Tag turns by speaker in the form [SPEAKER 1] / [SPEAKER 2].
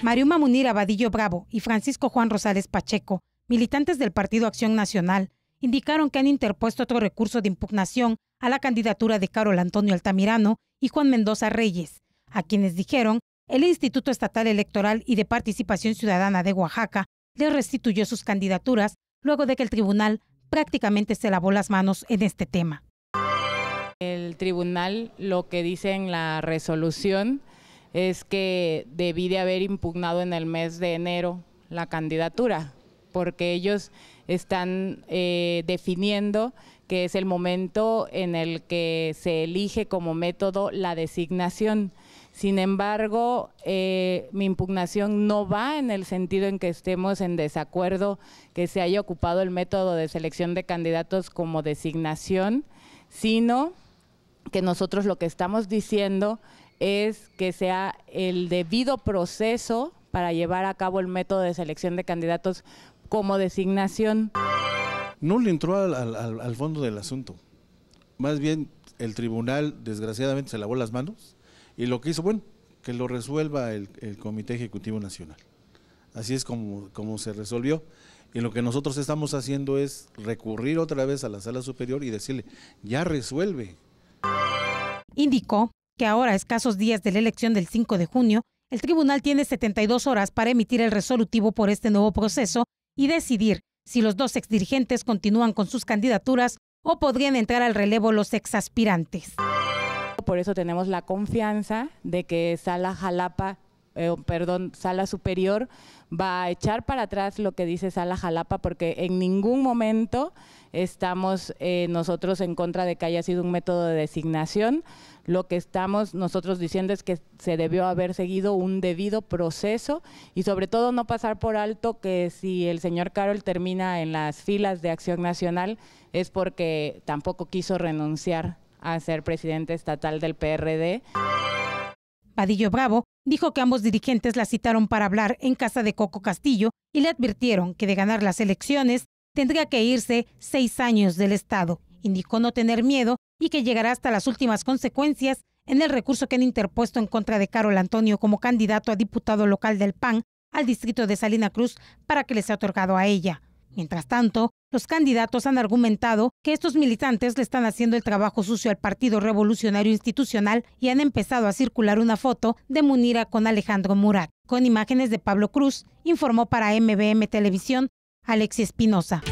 [SPEAKER 1] Mariuma Munir Abadillo Bravo y Francisco Juan Rosales Pacheco, militantes del Partido Acción Nacional, indicaron que han interpuesto otro recurso de impugnación a la candidatura de Carol Antonio Altamirano y Juan Mendoza Reyes, a quienes dijeron el Instituto Estatal Electoral y de Participación Ciudadana de Oaxaca les restituyó sus candidaturas luego de que el tribunal prácticamente se lavó las manos en este tema.
[SPEAKER 2] El tribunal lo que dice en la resolución es que debí de haber impugnado en el mes de enero la candidatura, porque ellos están eh, definiendo que es el momento en el que se elige como método la designación. Sin embargo, eh, mi impugnación no va en el sentido en que estemos en desacuerdo que se haya ocupado el método de selección de candidatos como designación, sino que nosotros lo que estamos diciendo es que sea el debido proceso para llevar a cabo el método de selección de candidatos como designación.
[SPEAKER 3] No le entró al, fondo del asunto. Más bien, el tribunal desgraciadamente se lavó las manos y lo que hizo, bueno, que lo resuelva el, el Comité Ejecutivo Nacional. Así es como, como se resolvió. Y lo que nosotros estamos haciendo es recurrir otra vez a la sala superior y decirle, ya resuelve.
[SPEAKER 1] Indicó que ahora, escasos días de la elección del 5 de junio, el tribunal tiene 72 horas para emitir el resolutivo por este nuevo proceso y decidir si los dos exdirigentes continúan con sus candidaturas o podrían entrar al
[SPEAKER 2] relevo los exaspirantes. Por eso tenemos la confianza de que Sala Jalapa eh, perdón, Sala Superior va a echar para atrás lo que dice Sala Jalapa porque en ningún momento estamos eh, nosotros en contra de que haya sido un método de designación. Lo que estamos nosotros diciendo es que se debió haber seguido un debido proceso y sobre todo no pasar por alto que si el señor Carol termina en las filas de Acción Nacional es porque tampoco quiso renunciar a ser presidente estatal del PRD.
[SPEAKER 1] Padillo Bravo dijo que ambos dirigentes la citaron para hablar en casa de Coco Castillo y le advirtieron que de ganar las elecciones tendría que irse seis años del Estado. Indicó no tener miedo y que llegará hasta las últimas consecuencias en el recurso que han interpuesto en contra de Carol Antonio como candidato a diputado local del PAN al distrito de Salina Cruz para que le sea otorgado a ella. Mientras tanto, los candidatos han argumentado que estos militantes le están haciendo el trabajo sucio al Partido Revolucionario Institucional y han empezado a circular una foto de Munira con Alejandro Murat. Con imágenes de Pablo Cruz, informó para MBM Televisión Alexis Espinosa.